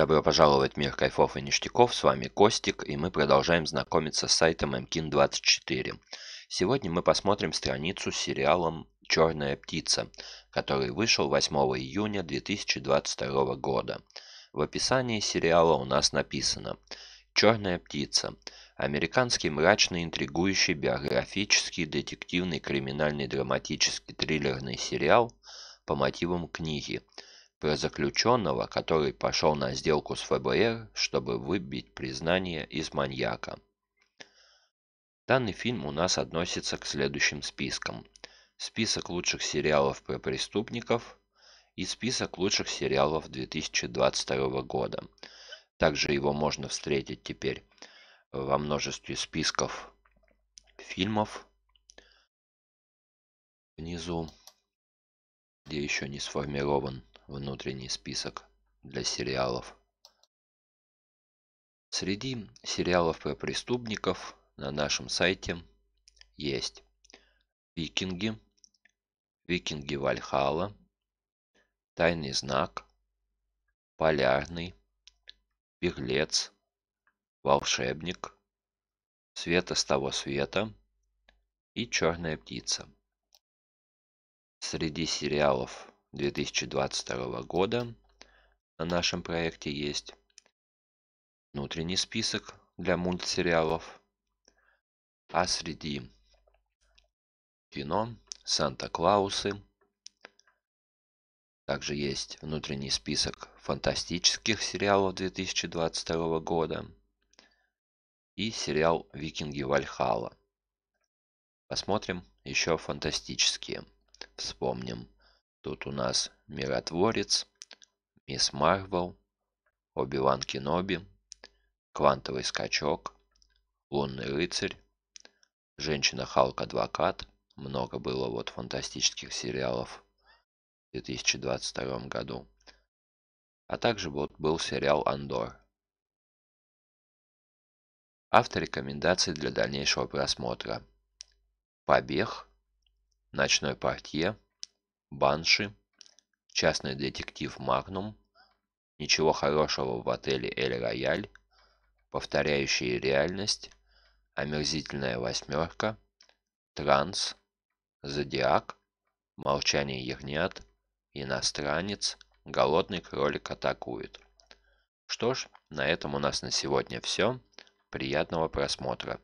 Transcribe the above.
Добро пожаловать в мир кайфов и ништяков, с вами Костик, и мы продолжаем знакомиться с сайтом mkin24. Сегодня мы посмотрим страницу с сериалом «Черная птица», который вышел 8 июня 2022 года. В описании сериала у нас написано «Черная птица» – американский мрачный, интригующий, биографический, детективный, криминальный, драматический, триллерный сериал по мотивам книги – про заключенного, который пошел на сделку с ФБР, чтобы выбить признание из маньяка. Данный фильм у нас относится к следующим спискам. Список лучших сериалов про преступников и список лучших сериалов 2022 года. Также его можно встретить теперь во множестве списков фильмов внизу, где еще не сформирован внутренний список для сериалов. Среди сериалов про преступников на нашем сайте есть «Викинги», «Викинги Вальхала», «Тайный знак», «Полярный», «Беглец», «Волшебник», «Света с того света» и «Черная птица». Среди сериалов 2022 года на нашем проекте есть внутренний список для мультсериалов, а среди кино Санта-Клаусы, также есть внутренний список фантастических сериалов 2022 года и сериал «Викинги Вальхала». Посмотрим еще фантастические. Вспомним. Тут у нас Миротворец, Мисс Марвел, Оби-Ван Кеноби, Квантовый скачок, Лунный рыцарь, Женщина-Халк-Адвокат. Много было вот фантастических сериалов в 2022 году. А также вот был сериал «Андор». Автор рекомендаций для дальнейшего просмотра. «Побег», «Ночной портье», банши частный детектив магнум ничего хорошего в отеле эль рояль повторяющая реальность омерзительная восьмерка транс зодиак молчание ягнят иностранец голодный кролик атакует что ж на этом у нас на сегодня все приятного просмотра